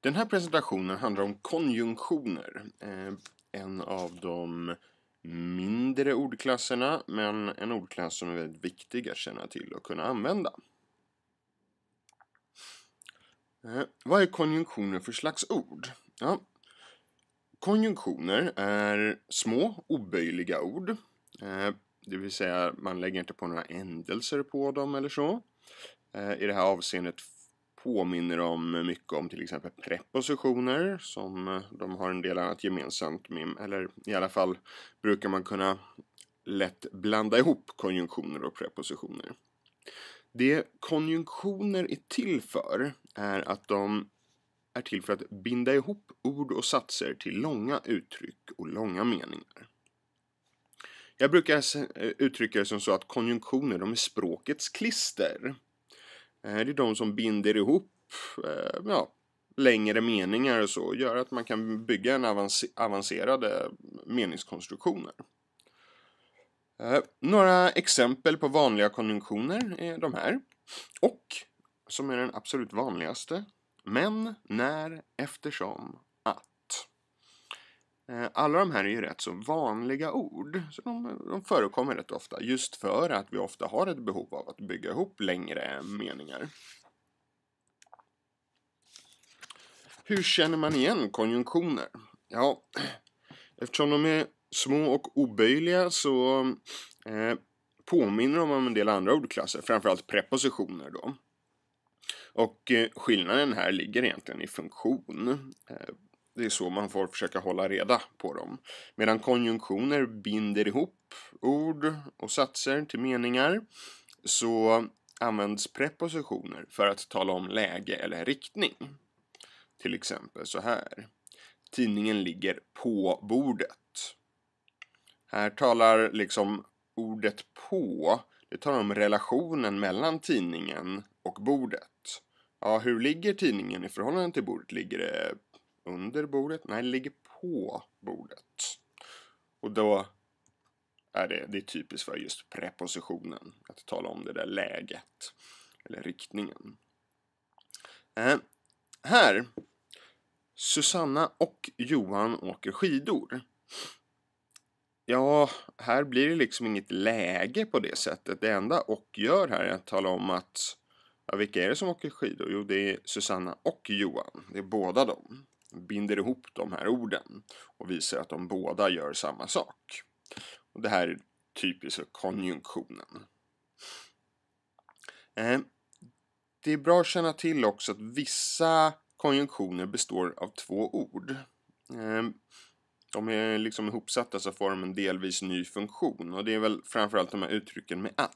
Den här presentationen handlar om konjunktioner. Eh, en av de mindre ordklasserna, men en ordklass som är väldigt viktig att känna till och kunna använda. Eh, vad är konjunktioner för slags ord? Ja. Konjunktioner är små, oböjliga ord. Eh, det vill säga, man lägger inte på några ändelser på dem eller så. I det här avseendet påminner om mycket om till exempel prepositioner som eh, de har en del annat gemensamt med, eller i alla fall brukar man kunna lätt blanda ihop konjunktioner och prepositioner. Det konjunktioner är till för är att de är till för att binda ihop ord och satser till långa uttryck och långa meningar. Jag brukar eh, uttrycka det som så att konjunktioner de är språkets klister. Eh, det är de som binder ihop eh, ja, längre meningar och så och gör att man kan bygga en avancerade eh, meningskonstruktioner. Några exempel på vanliga konjunktioner är de här. Och, som är den absolut vanligaste, men, när, eftersom Eh, alla de här är ju rätt så vanliga ord, så de, de, förekommer rätt ofta just för att vi ofta har ett behov av att bygga ihop längre meningar. Hur känner man igen konjunktioner? Ja, eftersom de är små och oböjliga så eh, påminner de om en del andra ordklasser, framförallt prepositioner då. Och eh, skillnaden här ligger egentligen i funktion. Eh, det är så man får försöka hålla reda på dem. Medan konjunktioner binder ihop ord och satser till meningar så används prepositioner för att tala om läge eller riktning. Till exempel så här. Tidningen ligger på bordet. Här talar liksom ordet på, det talar om relationen mellan tidningen och bordet. Ja, hur ligger tidningen i förhållande till bordet? Ligger det under bordet? Nej, det ligger på bordet. Och då är det, det är typiskt för just prepositionen, att tala om det där läget, eller riktningen. Eh, här, Susanna och Johan åker skidor. Ja, här blir det liksom inget läge på det sättet. Det enda och gör här är att tala om att ja, vilka är det som åker skidor? Jo, det är Susanna och Johan. Det är båda dem binder ihop de här orden och visar att de båda gör samma sak. Och det här är typiskt för konjunktionen. Eh, det är bra att känna till också att vissa konjunktioner består av två ord. Eh, de är liksom ihopsatta så får de en delvis ny funktion och det är väl framförallt de här uttrycken med att.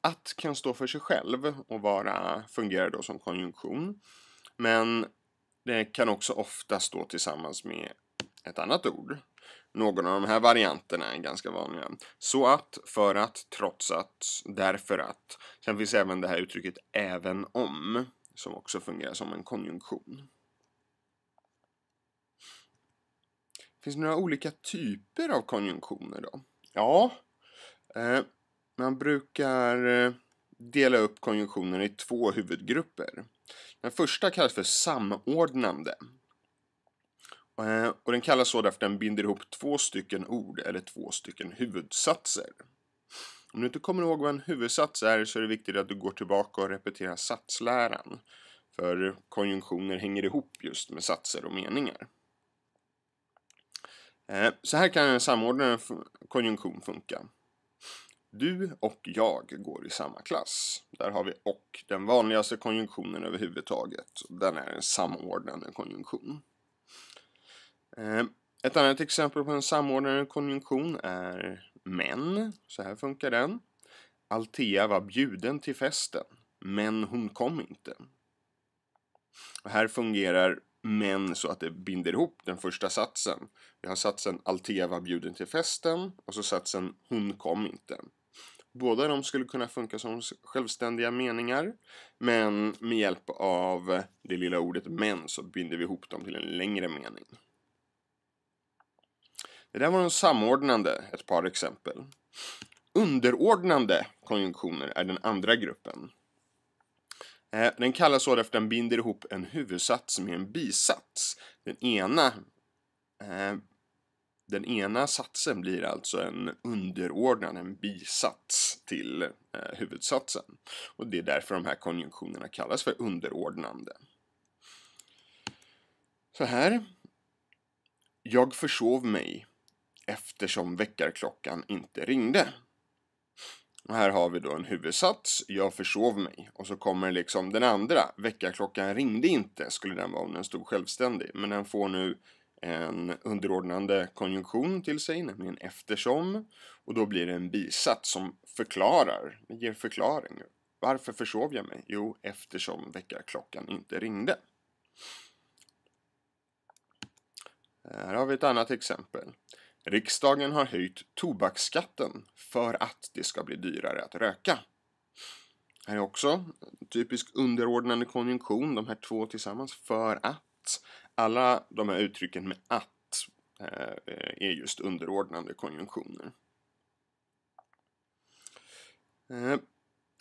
Att kan stå för sig själv och vara, fungera då som konjunktion. Men det kan också ofta stå tillsammans med ett annat ord. Någon av de här varianterna är ganska vanliga. Så att, för att, trots att, därför att. Sen finns även det här uttrycket även om, som också fungerar som en konjunktion. Finns det några olika typer av konjunktioner då? Ja, eh, man brukar eh, dela upp konjunktionen i två huvudgrupper. Den första kallas för samordnande. Eh, och den kallas så därför att den binder ihop två stycken ord eller två stycken huvudsatser. Om du inte kommer ihåg vad en huvudsats är så är det viktigt att du går tillbaka och repeterar satsläran. För konjunktioner hänger ihop just med satser och meningar. Eh, så här kan en samordnad konjunktion funka. Du och jag går i samma klass. Där har vi och, den vanligaste konjunktionen överhuvudtaget. Den är en samordnande konjunktion. Eh, ett annat exempel på en samordnande konjunktion är men. Så här funkar den. Altea var bjuden till festen, men hon kom inte. Och här fungerar men så att det binder ihop den första satsen. Vi har satsen Altea var bjuden till festen och så satsen Hon kom inte. Båda de skulle kunna funka som självständiga meningar, men med hjälp av det lilla ordet men så binder vi ihop dem till en längre mening. Det där var de samordnande, ett par exempel. Underordnande konjunktioner är den andra gruppen. Eh, den kallas så därför att den binder ihop en huvudsats med en bisats. Den ena eh, den ena satsen blir alltså en underordnad, en bisats till eh, huvudsatsen. Och det är därför de här konjunktionerna kallas för underordnande. Så här. Jag försov mig eftersom väckarklockan inte ringde. Och här har vi då en huvudsats, jag försov mig. Och så kommer liksom den andra, väckarklockan ringde inte, skulle den vara om den stod självständig. Men den får nu en underordnande konjunktion till sig, nämligen eftersom. Och då blir det en bisats som förklarar, ger förklaring. Varför försov jag mig? Jo, eftersom väckarklockan inte ringde. Här har vi ett annat exempel. Riksdagen har höjt tobaksskatten för att det ska bli dyrare att röka. Här är också en typisk underordnande konjunktion, de här två tillsammans, för att alla de här uttrycken med att eh, eh, är just underordnande konjunktioner. Eh,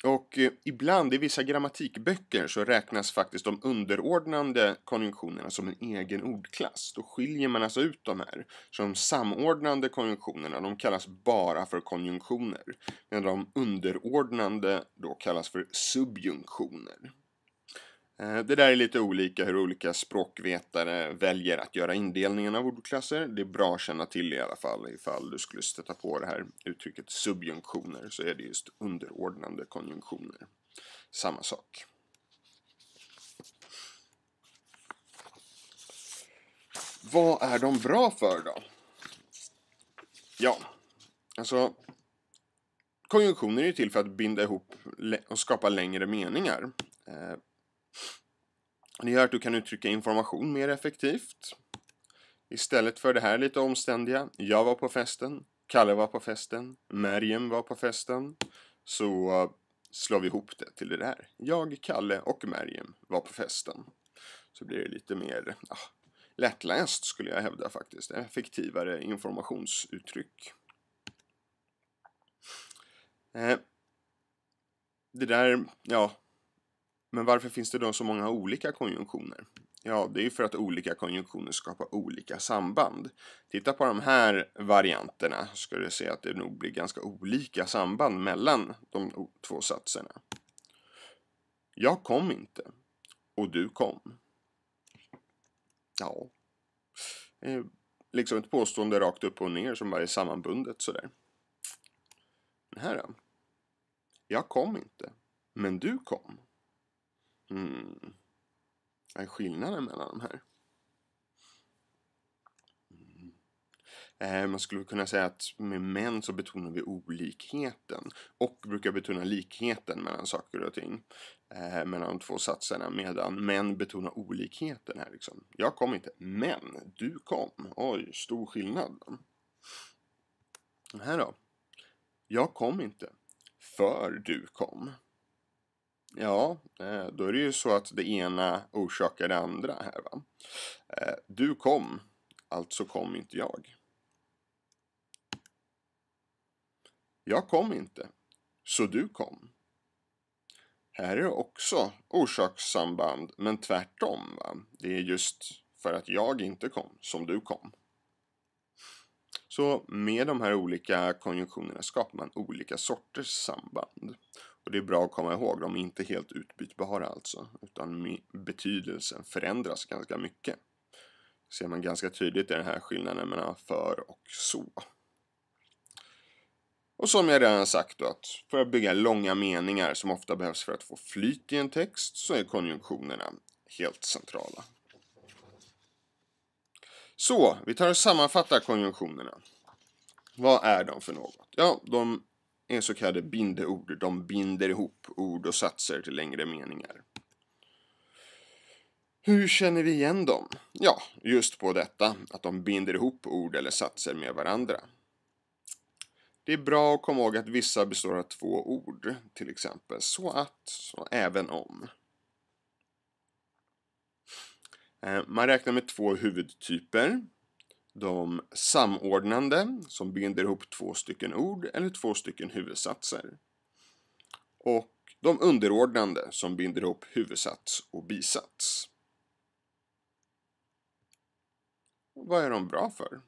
och ibland i vissa grammatikböcker så räknas faktiskt de underordnande konjunktionerna som en egen ordklass. Då skiljer man alltså ut de här. Så de samordnande konjunktionerna de kallas bara för konjunktioner. Medan de underordnande då kallas för subjunktioner. Eh, det där är lite olika hur olika språkvetare väljer att göra indelningen av ordklasser. Det är bra att känna till i alla fall ifall du skulle stöta på det här uttrycket subjunktioner så är det just underordnande konjunktioner. Samma sak. Vad är de bra för då? Ja, alltså konjunktioner är ju till för att binda ihop och skapa längre meningar. Eh, det gör att du kan uttrycka information mer effektivt. Istället för det här lite omständiga, jag var på festen, Kalle var på festen, Merjem var på festen, så slår vi ihop det till det där. Jag, Kalle och Merjem var på festen. Så blir det lite mer ah, lättläst skulle jag hävda faktiskt, effektivare informationsuttryck. Eh, det där, ja, men varför finns det då så många olika konjunktioner? Ja, det är ju för att olika konjunktioner skapar olika samband. Titta på de här varianterna så ska du se att det nog blir ganska olika samband mellan de två satserna. Jag kom inte och du kom. Ja, eh, liksom ett påstående rakt upp och ner som bara är sammanbundet sådär. Den här då? Jag kom inte, men du kom. Mm. Vad är skillnaden mellan de här? Mm. Eh, man skulle kunna säga att med män så betonar vi olikheten och brukar betona likheten mellan saker och ting. Eh, mellan de två satserna medan män betonar olikheten här liksom. Jag kom inte, men du kom. Oj, stor skillnad. Den här då? Jag kom inte, för du kom. Ja, eh, då är det ju så att det ena orsakar det andra här va. Eh, du kom, alltså kom inte jag. Jag kom inte, så du kom. Här är också orsakssamband, men tvärtom. Va? Det är just för att jag inte kom som du kom. Så med de här olika konjunktionerna skapar man olika sorters samband. Och det är bra att komma ihåg, de är inte helt utbytbara alltså, utan betydelsen förändras ganska mycket. Det ser man ganska tydligt i den här skillnaden mellan för och så. Och som jag redan sagt då, att för att bygga långa meningar som ofta behövs för att få flyt i en text så är konjunktionerna helt centrala. Så, vi tar och sammanfattar konjunktionerna. Vad är de för något? Ja, de är så kallade bindeord. De binder ihop ord och satser till längre meningar. Hur känner vi igen dem? Ja, just på detta, att de binder ihop ord eller satser med varandra. Det är bra att komma ihåg att vissa består av två ord, till exempel så att, och även om. Eh, man räknar med två huvudtyper de samordnande som binder ihop två stycken ord eller två stycken huvudsatser. Och de underordnande som binder ihop huvudsats och bisats. Vad är de bra för?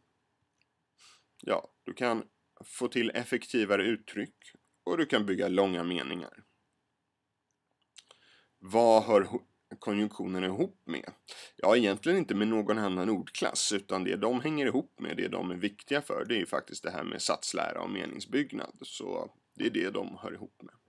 Ja, du kan få till effektivare uttryck och du kan bygga långa meningar. Vad hör konjunktionen ihop med? Ja, egentligen inte med någon annan ordklass, utan det de hänger ihop med, det de är viktiga för, det är faktiskt det här med satslära och meningsbyggnad. Så det är det de hör ihop med.